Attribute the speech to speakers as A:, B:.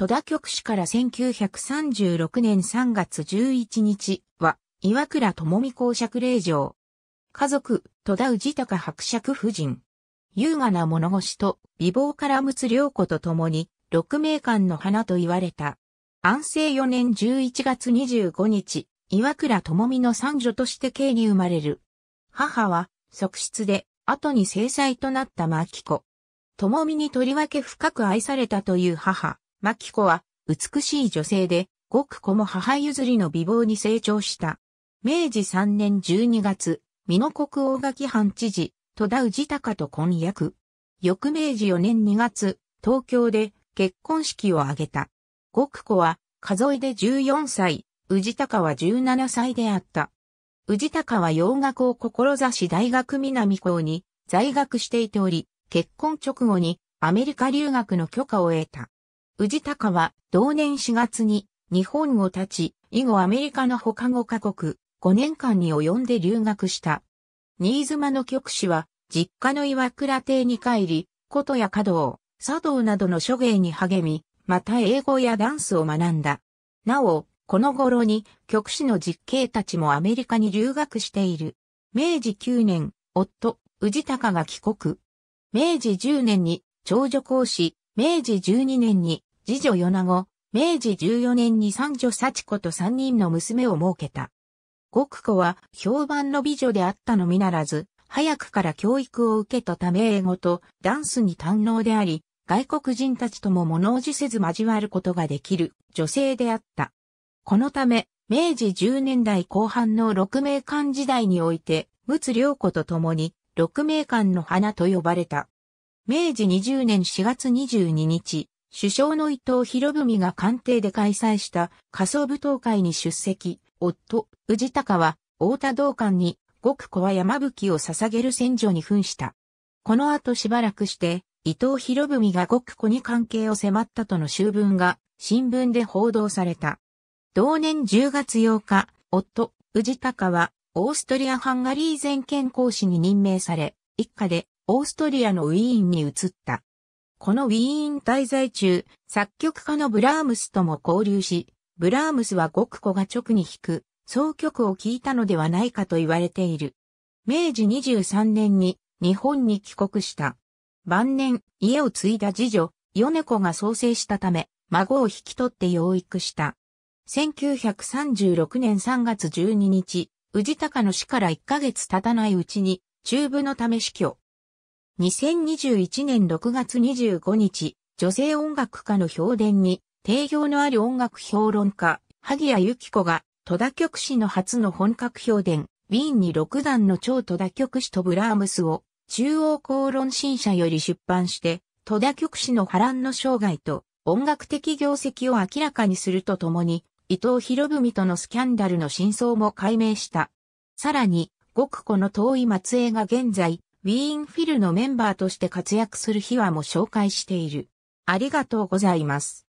A: 戸田局市から1936年3月11日は、岩倉智美公爵令嬢。家族、戸田氏高伯爵夫人。優雅な物腰と美貌からむつ良子と共に、六名館の花と言われた。安政4年11月25日、岩倉智美の三女として慶に生まれる。母は、側室で、後に正妻となった牧子。智美にとりわけ深く愛されたという母。マキコは、美しい女性で、ごく子も母譲りの美貌に成長した。明治3年12月、美濃国大垣藩知事、戸田氏高と婚約。翌明治4年2月、東京で結婚式を挙げた。ごく子は、数えで14歳、氏高は17歳であった。氏高は洋楽を志し大学南校に在学していており、結婚直後にアメリカ留学の許可を得た。氏隆は同年4月に日本を立ち、以後アメリカの他5カ国、5年間に及んで留学した。新妻の局子は、実家の岩倉邸に帰り、琴や華道、茶道などの諸芸に励み、また英語やダンスを学んだ。なお、この頃に局子の実刑たちもアメリカに留学している。明治9年、夫、氏隆が帰国。明治10年に長女講師、明治12年に次女米子、明治14年に三女幸子と三人の娘を設けた。極子は評判の美女であったのみならず、早くから教育を受けたため英語とダンスに堪能であり、外国人たちとも物おじせず交わることができる女性であった。このため、明治10年代後半の六名館時代において、陸奥良子と共に、六名館の花と呼ばれた。明治20年4月22日、首相の伊藤博文が官邸で開催した仮想舞踏会に出席、夫、宇治高は、太田道館に、極子は山吹を捧げる戦場に奮した。この後しばらくして、伊藤博文が極子に関係を迫ったとの集文が、新聞で報道された。同年10月8日、夫、宇治高は、オーストリア・ハンガリー全権公使に任命され、一家で、オーストリアのウィーンに移った。このウィーン滞在中、作曲家のブラームスとも交流し、ブラームスはごく子が直に弾く、総曲を聴いたのではないかと言われている。明治23年に日本に帰国した。晩年、家を継いだ次女、ネ子が創生したため、孫を引き取って養育した。1936年3月12日、宇治高の死から1ヶ月経たないうちに、中部のため死去。2021年6月25日、女性音楽家の評伝に、定評のある音楽評論家、萩谷由紀子が、戸田局史の初の本格評伝、ウィーンに六段の超戸田局史とブラームスを、中央公論新社より出版して、戸田局史の波乱の生涯と、音楽的業績を明らかにするとともに、伊藤博文とのスキャンダルの真相も解明した。さらに、ごくこの遠い末裔が現在、ウィーンフィルのメンバーとして活躍する秘話も紹介している。ありがとうございます。